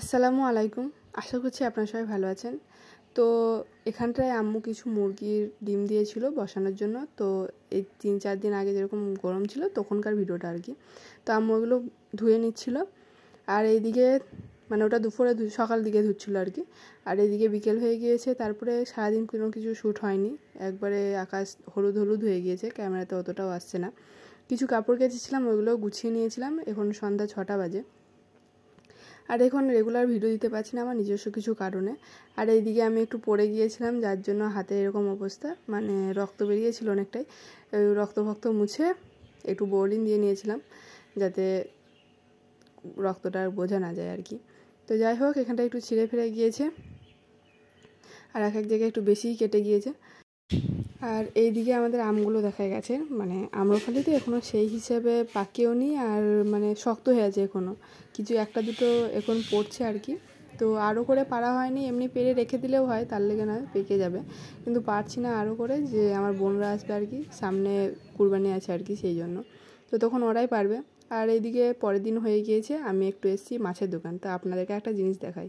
আসসালামু আলাইকুম আশা করছি আপনারা সবাই ভালো আছেন তো এখানটায় আম্মু কিছু মুরগির ডিম দিয়েছিল বসানোর জন্য তো এই তিন চার দিন আগে যেরকম গরম ছিল তখনকার ভিডিওটা আর কি তো আম্মু ওগুলো ধুয়ে নিচ্ছিল আর এইদিকে মানে ওটা দুপুরে সকাল দিকে ধুচ্ছিল আর কি আর এদিকে বিকেল হয়ে গিয়েছে তারপরে সারাদিন কোনো কিছু শ্যুট হয়নি একবারে আকাশ হলুদ হলুদ হয়ে গিয়েছে ক্যামেরাতে অতটাও আসছে না কিছু কাপড় কেচেছিলাম ওইগুলো গুছিয়ে নিয়েছিলাম এখন সন্ধ্যা ছটা বাজে আর এখন রেগুলার ভিডিও দিতে পারছি না আমার নিজস্ব কিছু কারণে আর এইদিকে আমি একটু পড়ে গিয়েছিলাম যার জন্য হাতে এরকম অবস্থা মানে রক্ত বেরিয়েছিল অনেকটাই রক্ত ভক্ত মুছে একটু বোলিন দিয়ে নিয়েছিলাম যাতে রক্তটা আর বোঝা না যায় আর কি তো যাই হোক এখানটা একটু ছিঁড়ে ফিরে গিয়েছে আর এক এক জায়গায় একটু বেশিই কেটে গিয়েছে আর এইদিকে আমাদের আমগুলো দেখা গেছে মানে তো এখনও সেই হিসাবে পাকেও নি আর মানে শক্ত হয়ে আছে এখনও কিছু একটা দুটো এখন পড়ছে আর কি তো আরও করে পারা হয়নি এমনি পেরে রেখে দিলেও হয় তার লেগে নয় পেকে যাবে কিন্তু পারছি না আরও করে যে আমার বোনরা আসবে আর কি সামনে কুরবানি আছে আর কি সেই জন্য তো তখন ওরাই পারবে আর এইদিকে পরের দিন হয়ে গিয়েছে আমি একটু এসেছি মাছের দোকান তো আপনাদেরকে একটা জিনিস দেখাই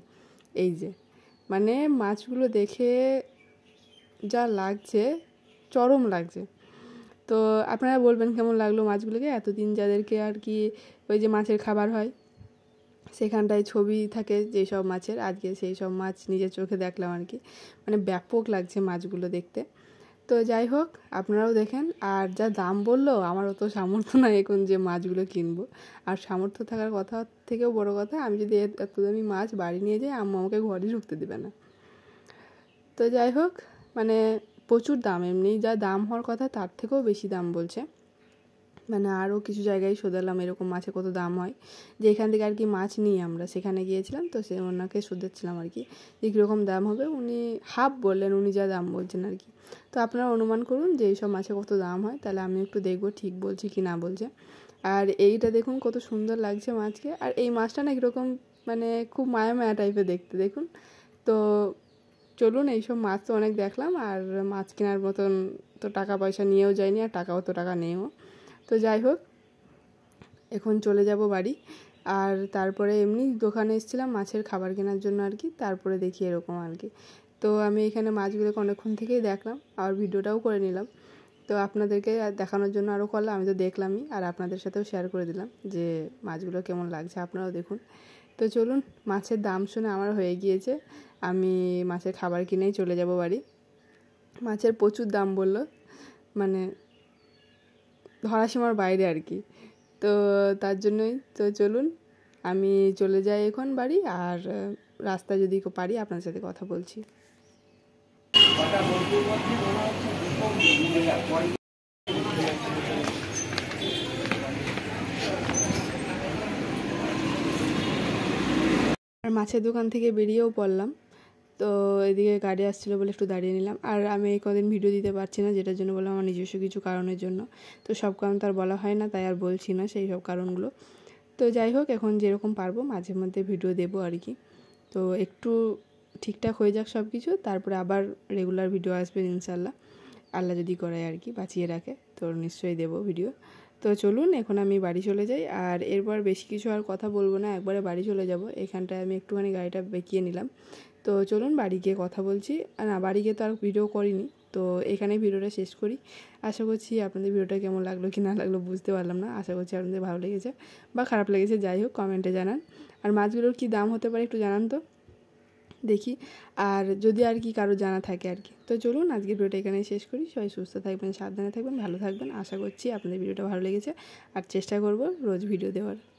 এই যে মানে মাছগুলো দেখে যা লাগছে চরম লাগছে তো আপনারা বলবেন কেমন লাগলো মাছগুলোকে এতদিন যাদেরকে আর কি ওই যে মাছের খাবার হয় সেখানটায় ছবি থাকে সব মাছের আজকে সেই সব মাছ নিজের চোখে দেখলাম আর কি মানে ব্যাপক লাগছে মাছগুলো দেখতে তো যাই হোক আপনারাও দেখেন আর যা দাম বললো আমার অত সামর্থ্য নয় এখন যে মাছগুলো কিনবো আর সামর্থ্য থাকার কথা থেকেও বড় কথা আমি যদি এত দামি মাছ বাড়ি নিয়ে যাই আম্মা আমাকে ঘরে ঢুকতে দেবে না তো যাই হোক মানে প্রচুর দাম এমনি যা দাম হওয়ার কথা তার থেকেও বেশি দাম বলছে মানে আরও কিছু জায়গায় শোধালাম এরকম মাছে কত দাম হয় যে এখান থেকে আর কি মাছ নিই আমরা সেখানে গিয়েছিলাম তো সে ওনাকে শোধাচ্ছিলাম আর কি যে কীরকম দাম হবে উনি হাফ বললেন উনি যা দাম বলছেন আর কি তো আপনারা অনুমান করুন যে এইসব মাছে কত দাম হয় তাহলে আমি একটু দেখবো ঠিক বলছি কি না বলছে আর এইটা দেখুন কত সুন্দর লাগছে মাছকে আর এই মাছটা না কীরকম মানে খুব মায়া মায়া টাইপের দেখতে দেখুন তো চলুন এইসব মাছ তো অনেক দেখলাম আর মাছ কেনার মতন তো টাকা পয়সা নিয়েও যায়নি আর টাকাও তো টাকা নেও তো যাই হোক এখন চলে যাব বাড়ি আর তারপরে এমনি দোকানে এসেছিলাম মাছের খাবার কেনার জন্য আর কি তারপরে দেখি এরকম আর কি তো আমি এখানে মাছগুলোকে অনেকক্ষণ থেকেই দেখলাম আর ভিডিওটাও করে নিলাম তো আপনাদেরকে দেখানোর জন্য আরও করলাম আমি তো দেখলামই আর আপনাদের সাথেও শেয়ার করে দিলাম যে মাছগুলো কেমন লাগছে আপনারাও দেখুন তো চলুন মাছের দাম শুনে আমার হয়ে গিয়েছে আমি মাছের খাবার কিনেই চলে যাব বাড়ি মাছের প্রচুর দাম বলল মানে ধরাসীমার বাইরে আর কি তো তার জন্যই তো চলুন আমি চলে যাই এখন বাড়ি আর রাস্তায় যদি পারি আপনার সাথে কথা বলছি আর মাছের দোকান থেকে বেরিয়েও পড়লাম তো এদিকে গাড়ি আসছিলো বলে একটু দাঁড়িয়ে নিলাম আর আমি এই কদিন ভিডিও দিতে পারছি না যেটার জন্য বললাম আমার নিজস্ব কিছু কারণের জন্য তো সব কারণ তার বলা হয় না তাই আর বলছি না সেই সব কারণগুলো তো যাই হোক এখন যেরকম পারবো মাঝে মধ্যে ভিডিও দেবো আর কি তো একটু ঠিকঠাক হয়ে যাক সব কিছু তারপরে আবার রেগুলার ভিডিও আসবে ইনশাল্লাহ আল্লাহ যদি করায় আর কি বাঁচিয়ে রাখে তো নিশ্চয়ই দেবো ভিডিও তো চলুন এখন আমি বাড়ি চলে যাই আর এরপর বেশি কিছু আর কথা বলবো না একবারে বাড়ি চলে যাব এখানটায় আমি একটুখানি গাড়িটা বেঁকিয়ে নিলাম তো চলুন বাড়ি গিয়ে কথা বলছি আর না বাড়ি গিয়ে তো আর ভিডিও করিনি তো এখানে ভিডিওটা শেষ করি আশা করছি আপনাদের ভিডিওটা কেমন লাগলো কি না লাগলো বুঝতে পারলাম না আশা করছি আপনাদের ভালো লেগেছে বা খারাপ লেগেছে যাই হোক কমেন্টে জানান আর মাছগুলোর কী দাম হতে পারে একটু জানান তো দেখি আর যদি আর কি কারো জানা থাকে আর কি তো চলুন আজকের ভিডিওটা এখানে শেষ করি সবাই সুস্থ থাকবেন সাবধানে থাকবেন ভালো থাকবেন আশা করছি আপনাদের ভিডিওটা ভালো লেগেছে আর চেষ্টা করব রোজ ভিডিও দেওয়ার